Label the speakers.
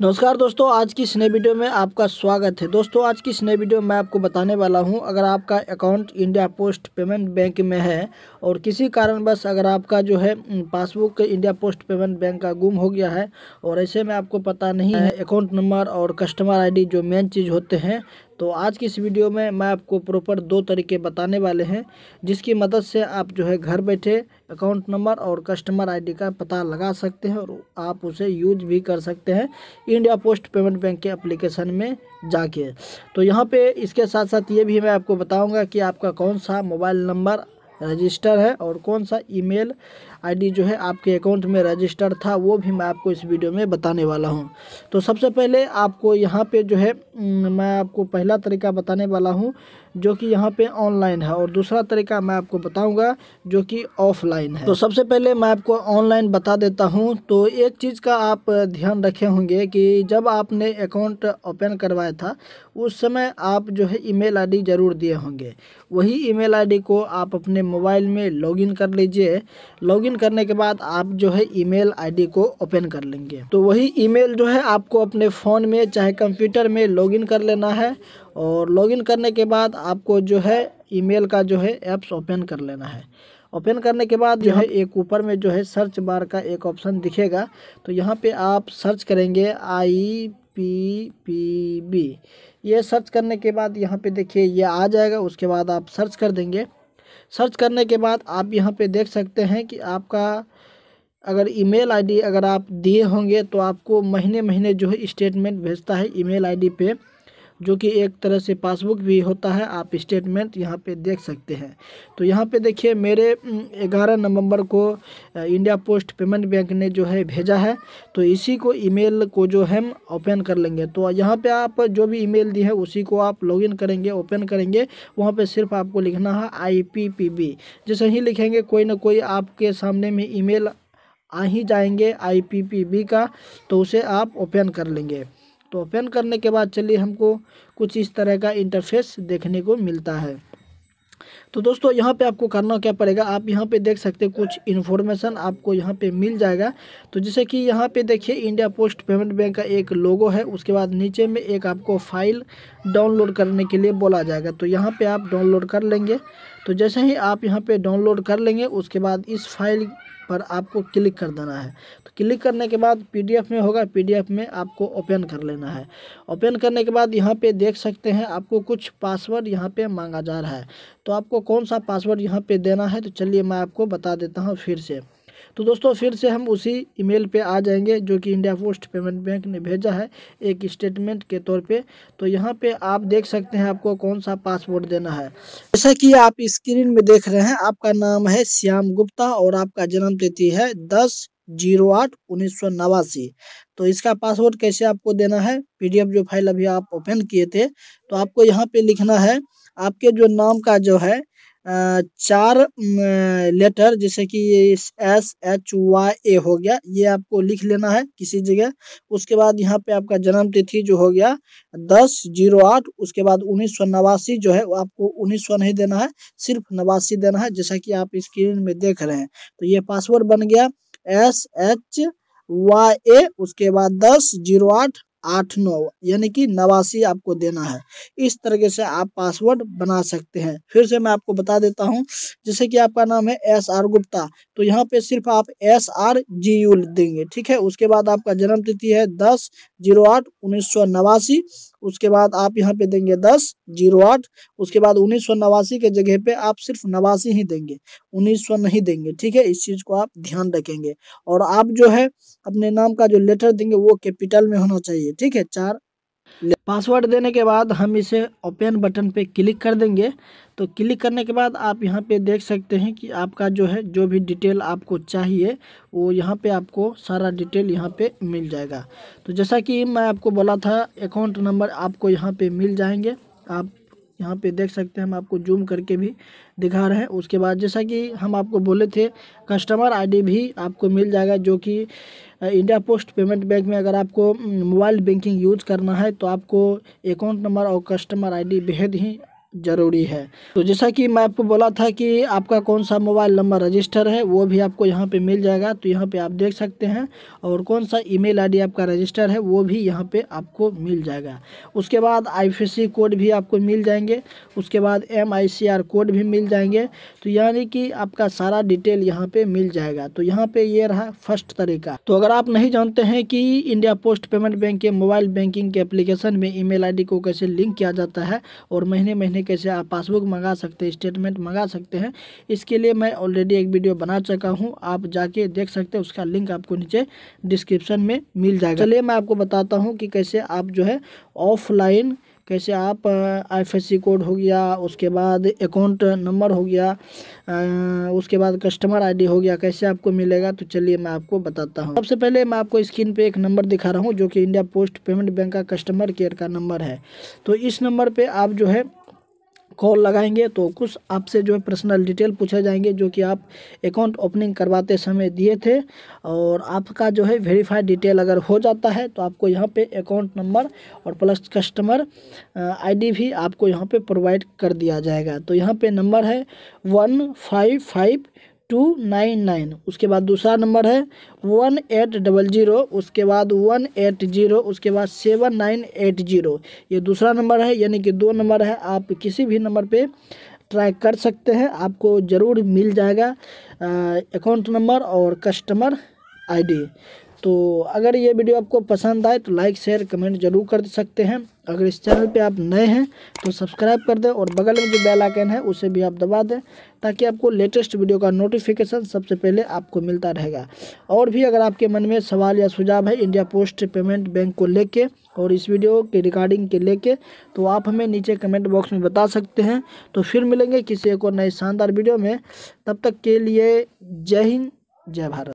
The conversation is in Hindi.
Speaker 1: नमस्कार दोस्तों आज की स्नेह वीडियो में आपका स्वागत है दोस्तों आज की स्नेह वीडियो में मैं आपको बताने वाला हूं अगर आपका account India post payment bank में है और किसी कारणवश अगर आपका जो है passbook India post payment bank का गुम हो गया है और ऐसे में आपको पता नहीं है अकाउंट नंबर और कस्टमर आईडी जो मेन चीज़ होते हैं तो आज की इस वीडियो में मैं आपको प्रॉपर दो तरीके बताने वाले हैं जिसकी मदद से आप जो है घर बैठे अकाउंट नंबर और कस्टमर आईडी का पता लगा सकते हैं और आप उसे यूज भी कर सकते हैं इंडिया पोस्ट पेमेंट बैंक के एप्लीकेशन में जाके तो यहाँ पे इसके साथ साथ ये भी मैं आपको बताऊँगा कि आपका कौन सा मोबाइल नंबर रजिस्टर है और कौन सा ईमेल आईडी जो है आपके अकाउंट में रजिस्टर था वो भी मैं आपको इस वीडियो में बताने वाला हूँ तो सबसे पहले आपको यहाँ पे जो है मैं आपको पहला तरीका बताने वाला हूँ जो कि यहाँ पे ऑनलाइन है और दूसरा तरीका मैं आपको बताऊँगा जो कि ऑफलाइन है तो सबसे पहले मैं आपको ऑनलाइन बता देता हूँ तो एक चीज़ का आप ध्यान रखे होंगे कि जब आपने अकाउंट ओपन करवाया था उस समय आप जो है ईमेल आईडी ज़रूर दिए होंगे वही ईमेल आईडी को आप अपने मोबाइल में लॉगिन कर लीजिए लॉगिन करने के बाद आप जो है ईमेल आईडी को ओपन कर लेंगे तो वही ईमेल जो है आपको अपने फ़ोन में चाहे कंप्यूटर में लॉगिन कर लेना है और लॉगिन करने के बाद आपको जो है ईमेल का जो है ऐप्स ओपन कर लेना है ओपन करने के बाद जो है एक ऊपर में जो है सर्च बार का एक ऑप्शन दिखेगा तो यहाँ पे आप सर्च करेंगे आई पी पी बी ये सर्च करने के बाद यहाँ पे देखिए ये आ जाएगा उसके बाद आप सर्च कर देंगे सर्च करने के बाद आप यहाँ पे देख सकते हैं कि आपका अगर ईमेल आईडी अगर आप दिए होंगे तो आपको महीने महीने जो है स्टेटमेंट भेजता है ईमेल आईडी पे जो कि एक तरह से पासबुक भी होता है आप स्टेटमेंट यहाँ पे देख सकते हैं तो यहाँ पे देखिए मेरे 11 नवंबर को इंडिया पोस्ट पेमेंट बैंक ने जो है भेजा है तो इसी को ईमेल को जो हम ओपन कर लेंगे तो यहाँ पे आप जो भी ईमेल दी है उसी को आप लॉगिन करेंगे ओपन करेंगे वहाँ पे सिर्फ आपको लिखना है आई पी पी बी जैसे ही लिखेंगे कोई ना कोई आपके सामने में ई आ ही जाएंगे आई पी पी बी का तो उसे आप ओपन कर लेंगे तो ओपन करने के बाद चलिए हमको कुछ इस तरह का इंटरफेस देखने को मिलता है तो दोस्तों यहाँ पे आपको करना क्या पड़ेगा आप यहाँ पे देख सकते हैं कुछ इन्फॉर्मेशन आपको यहाँ पे मिल जाएगा तो जैसे कि यहाँ पे देखिए इंडिया पोस्ट पेमेंट बैंक का एक लोगो है उसके बाद नीचे में एक आपको फाइल डाउनलोड करने के लिए बोला जाएगा तो यहाँ पे आप डाउनलोड कर लेंगे तो जैसे ही आप यहाँ पर डाउनलोड कर लेंगे उसके बाद इस फाइल पर आपको क्लिक कर देना है क्लिक करने के बाद पीडीएफ में होगा पीडीएफ में आपको ओपन कर लेना है ओपन करने के बाद यहाँ पे देख सकते हैं आपको कुछ पासवर्ड यहाँ पे मांगा जा रहा है तो आपको कौन सा पासवर्ड यहाँ पे देना है तो चलिए मैं आपको बता देता हूँ फिर से तो दोस्तों फिर से हम उसी ईमेल पे आ जाएंगे जो कि इंडिया पोस्ट पेमेंट बैंक ने भेजा है एक स्टेटमेंट के तौर पे तो यहाँ पे आप देख सकते हैं आपको कौन सा पासवर्ड देना है जैसा कि आप स्क्रीन में देख रहे हैं आपका नाम है श्याम गुप्ता और आपका जन्म तिथि है दस जीरो आठ उन्नीस सौ नवासी तो इसका पासवर्ड कैसे आपको देना है पीडीएफ जो फाइल अभी आप ओपन किए थे तो आपको यहाँ पे लिखना है आपके जो नाम का जो है चार लेटर जैसे कि एस एच वाई ए हो गया ये आपको लिख लेना है किसी जगह उसके बाद यहाँ पे आपका जन्म तिथि जो हो गया दस जीरो आठ उसके बाद उन्नीस सौ नवासी जो है आपको उन्नीस सौ नहीं देना है सिर्फ नवासी देना है जैसा कि आप स्क्रीन में देख रहे हैं तो ये पासवर्ड बन गया एस एच वाई ए उसके बाद दस जीरो आठ आठ नौ यानी कि नवासी आपको देना है इस तरीके से आप पासवर्ड बना सकते हैं फिर से मैं आपको बता देता हूं जैसे कि आपका नाम है एस आर गुप्ता तो यहाँ पे सिर्फ आप एस आर जी यू देंगे ठीक है उसके बाद आपका जन्म तिथि है दस जीरो आठ उन्नीस सौ नवासी उसके बाद आप यहाँ पे देंगे दस जीरो आठ उसके बाद उन्नीस सौ नवासी के जगह पे आप सिर्फ नवासी ही देंगे उन्नीस सौ नहीं देंगे ठीक है इस चीज़ को आप ध्यान रखेंगे और आप जो है अपने नाम का जो लेटर देंगे वो कैपिटल में होना चाहिए ठीक है चार पासवर्ड देने के बाद हम इसे ओपन बटन पे क्लिक कर देंगे तो क्लिक करने के बाद आप यहाँ पे देख सकते हैं कि आपका जो है जो भी डिटेल आपको चाहिए वो यहाँ पे आपको सारा डिटेल यहाँ पे मिल जाएगा तो जैसा कि मैं आपको बोला था अकाउंट नंबर आपको यहाँ पे मिल जाएंगे आप यहाँ पे देख सकते हैं हम आपको जूम करके भी दिखा रहे हैं उसके बाद जैसा कि हम आपको बोले थे कस्टमर आई भी आपको मिल जाएगा जो कि इंडिया पोस्ट पेमेंट बैंक में अगर आपको मोबाइल बैंकिंग यूज करना है तो आपको अकाउंट नंबर और कस्टमर आईडी बेहद ही ज़रूरी है तो जैसा कि मैं आपको बोला था कि आपका कौन सा मोबाइल नंबर रजिस्टर है वो भी आपको यहाँ पे मिल जाएगा तो यहाँ पे आप देख सकते हैं और कौन सा ईमेल आईडी आपका रजिस्टर है वो भी यहाँ पे आपको मिल जाएगा उसके बाद आईएफएससी कोड भी आपको मिल जाएंगे उसके बाद एमआईसीआर कोड भी मिल जाएंगे तो यानी कि आपका सारा डिटेल यहाँ पर मिल जाएगा तो यहाँ पर ये रहा फर्स्ट तरीका तो अगर आप नहीं जानते हैं कि इंडिया पोस्ट पेमेंट बैंक के मोबाइल बैंकिंग के अप्लीकेशन में ई मेल को कैसे लिंक किया जाता है और महीने महीने कैसे आप पासबुक मंगा सकते हैं स्टेटमेंट मंगा सकते हैं इसके लिए मैं ऑलरेडी एक वीडियो बना चुका हूँ आप जाके देख सकते हैं उसका लिंक आपको नीचे डिस्क्रिप्शन में मिल जाएगा चलिए मैं आपको बताता हूँ कि कैसे आप जो है ऑफलाइन कैसे आप आईएफएससी कोड हो गया उसके बाद अकाउंट नंबर हो गया आ, उसके बाद कस्टमर आईडी हो गया कैसे आपको मिलेगा तो चलिए मैं आपको बताता हूँ सबसे पहले मैं आपको स्क्रीन पे एक नंबर दिखा रहा हूँ जो कि इंडिया पोस्ट पेमेंट बैंक का कस्टमर केयर का नंबर है तो इस नंबर पर आप जो है कॉल लगाएंगे तो कुछ आपसे जो है पर्सनल डिटेल पूछे जाएंगे जो कि आप अकाउंट ओपनिंग करवाते समय दिए थे और आपका जो है वेरीफाइड डिटेल अगर हो जाता है तो आपको यहाँ पे अकाउंट नंबर और प्लस कस्टमर आईडी भी आपको यहाँ पे प्रोवाइड कर दिया जाएगा तो यहाँ पे नंबर है one five five two nine nine उसके बाद दूसरा नंबर है वन एट डबल जीरो उसके बाद वन एट जीरो उसके बाद सेवन नाइन एट जीरो ये दूसरा नंबर है यानी कि दो नंबर है आप किसी भी नंबर पे ट्राई कर सकते हैं आपको ज़रूर मिल जाएगा अकाउंट नंबर और कस्टमर आईडी तो अगर ये वीडियो आपको पसंद आए तो लाइक शेयर कमेंट जरूर कर सकते हैं अगर इस चैनल पे आप नए हैं तो सब्सक्राइब कर दें और बगल में जो बेल आइकन है उसे भी आप दबा दें ताकि आपको लेटेस्ट वीडियो का नोटिफिकेशन सबसे पहले आपको मिलता रहेगा और भी अगर आपके मन में सवाल या सुझाव है इंडिया पोस्ट पेमेंट बैंक को लेके और इस वीडियो के रिकॉर्डिंग के लेके तो आप हमें नीचे कमेंट बॉक्स में बता सकते हैं तो फिर मिलेंगे किसी एक और नए शानदार वीडियो में तब तक के लिए जय हिंद जय भारत